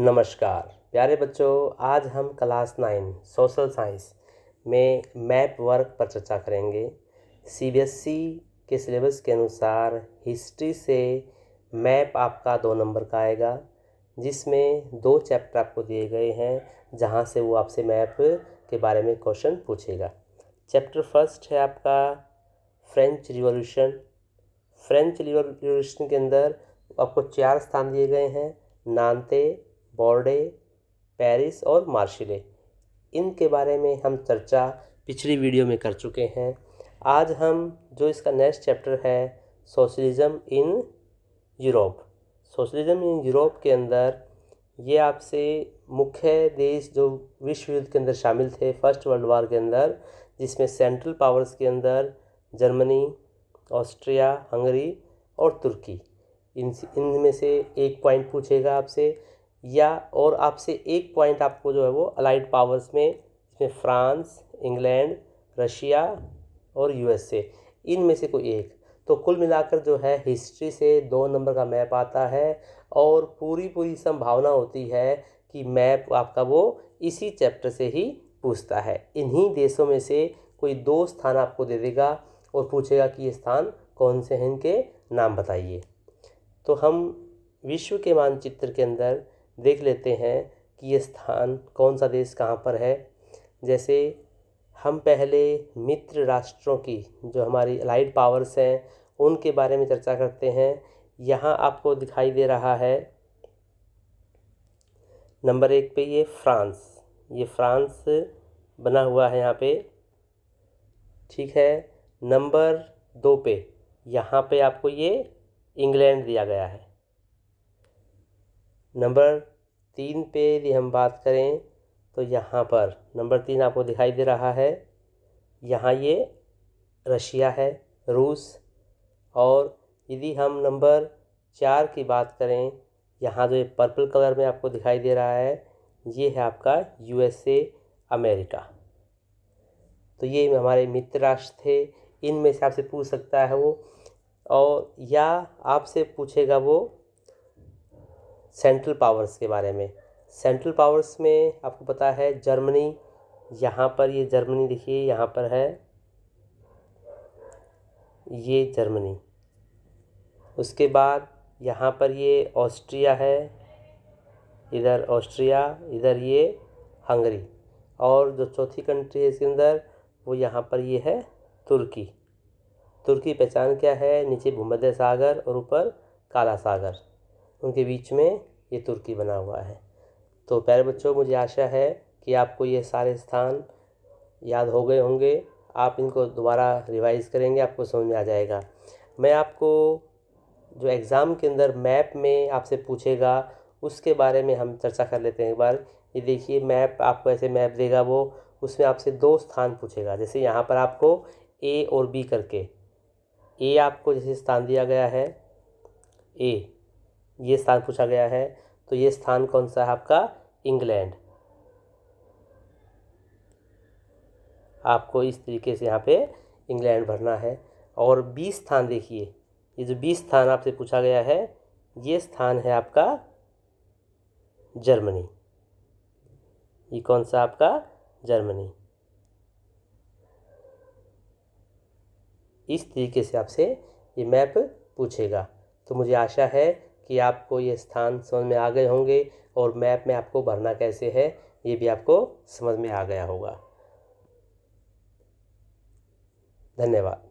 नमस्कार प्यारे बच्चों आज हम क्लास नाइन सोशल साइंस में मैप वर्क पर चर्चा करेंगे सीबीएसई e के सिलेबस के अनुसार हिस्ट्री से मैप आपका दो नंबर का आएगा जिसमें दो चैप्टर आपको दिए गए हैं जहां से वो आपसे मैप के बारे में क्वेश्चन पूछेगा चैप्टर फर्स्ट है आपका फ्रेंच रिवॉल्यूशन फ्रेंच रिवॉल्यूशन के अंदर आपको चार स्थान दिए गए हैं नानते बॉर्डे पेरिस और मार्शिले इनके बारे में हम चर्चा पिछली वीडियो में कर चुके हैं आज हम जो इसका नेक्स्ट चैप्टर है socialism in Europe socialism in Europe के अंदर ये आपसे मुख्य देश जो विश्व युद्ध के अंदर शामिल थे फर्स्ट वर्ल्ड वार के अंदर जिसमें सेंट्रल पावर्स के अंदर जर्मनी ऑस्ट्रिया हंगरी और तुर्की इन इनमें से एक पॉइंट पूछेगा आपसे या और आपसे एक पॉइंट आपको जो है वो अलाइड पावर्स में इसमें फ्रांस इंग्लैंड रशिया और यूएसए में से कोई एक तो कुल मिलाकर जो है हिस्ट्री से दो नंबर का मैप आता है और पूरी पूरी संभावना होती है कि मैप आपका वो इसी चैप्टर से ही पूछता है इन्हीं देशों में से कोई दो स्थान आपको दे देगा और पूछेगा कि ये स्थान कौन से हैं इनके नाम बताइए तो हम विश्व के मानचित्र के अंदर देख लेते हैं कि ये स्थान कौन सा देश कहाँ पर है जैसे हम पहले मित्र राष्ट्रों की जो हमारी अलाइड पावर्स हैं उनके बारे में चर्चा करते हैं यहाँ आपको दिखाई दे रहा है नंबर एक पे ये फ्रांस ये फ्रांस बना हुआ है यहाँ पे ठीक है नंबर दो पे यहाँ पे आपको ये इंग्लैंड दिया गया है नंबर तीन पे यदि हम बात करें तो यहाँ पर नंबर तीन आपको दिखाई दे रहा है यहाँ ये रशिया है रूस और यदि हम नंबर चार की बात करें यहाँ जो ये पर्पल कलर में आपको दिखाई दे रहा है ये है आपका यूएसए अमेरिका तो ये हमारे मित्र राष्ट्र थे इनमें से आपसे पूछ सकता है वो और या आपसे पूछेगा वो सेंट्रल पावर्स के बारे में सेंट्रल पावर्स में आपको पता है जर्मनी यहाँ पर ये जर्मनी देखिए यहाँ पर है ये जर्मनी उसके बाद यहाँ पर ये ऑस्ट्रिया है इधर ऑस्ट्रिया इधर ये हंगरी और जो चौथी कंट्री है इसके अंदर वो यहाँ पर ये है तुर्की तुर्की पहचान क्या है नीचे भूमध्य सागर और ऊपर काला सागर उनके बीच में ये तुर्की बना हुआ है तो प्यारे बच्चों मुझे आशा है कि आपको ये सारे स्थान याद हो गए होंगे आप इनको दोबारा रिवाइज़ करेंगे आपको समझ में आ जाएगा मैं आपको जो एग्ज़ाम के अंदर मैप में आपसे पूछेगा उसके बारे में हम चर्चा कर लेते हैं एक बार ये देखिए मैप आपको ऐसे मैप देगा वो उसमें आपसे दो स्थान पूछेगा जैसे यहाँ पर आपको ए और बी करके ए आपको जैसे स्थान दिया गया है ए ये स्थान पूछा गया है तो ये स्थान कौन सा है आपका इंग्लैंड आपको इस तरीके से यहाँ पे इंग्लैंड भरना है और बीस स्थान देखिए ये जो बीस स्थान आपसे पूछा गया है ये स्थान है आपका जर्मनी ये कौन सा आपका जर्मनी इस तरीके से आपसे ये मैप पूछेगा तो मुझे आशा है कि आपको ये स्थान समझ में आ गए होंगे और मैप में आपको भरना कैसे है ये भी आपको समझ में आ गया होगा धन्यवाद